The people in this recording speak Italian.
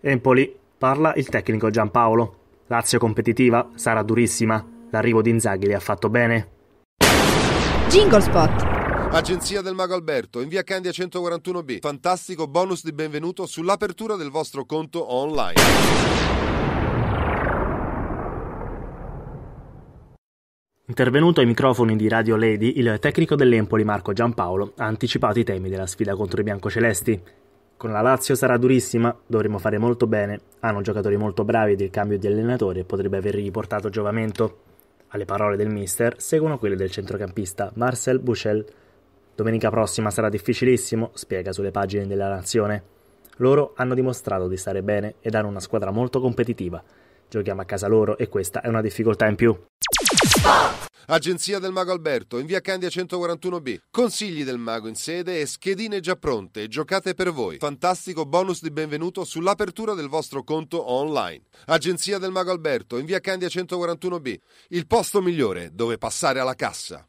Empoli, parla il tecnico Giampaolo. Lazio competitiva, sarà durissima. L'arrivo di Inzaghi li ha fatto bene. Jingle Spot. Agenzia del Mago Alberto, in via Candia 141B. Fantastico bonus di benvenuto sull'apertura del vostro conto online. Intervenuto ai microfoni di Radio Lady, il tecnico dell'Empoli Marco Giampaolo ha anticipato i temi della sfida contro i biancocelesti. Con la Lazio sarà durissima, dovremo fare molto bene. Hanno giocatori molto bravi ed il cambio di allenatore potrebbe avergli portato giovamento. Alle parole del mister seguono quelle del centrocampista Marcel Buchel. Domenica prossima sarà difficilissimo, spiega sulle pagine della Nazione. Loro hanno dimostrato di stare bene ed hanno una squadra molto competitiva. Giochiamo a casa loro e questa è una difficoltà in più. Agenzia del Mago Alberto, in via Candia 141B. Consigli del Mago in sede e schedine già pronte, giocate per voi. Fantastico bonus di benvenuto sull'apertura del vostro conto online. Agenzia del Mago Alberto, in via Candia 141B. Il posto migliore dove passare alla cassa.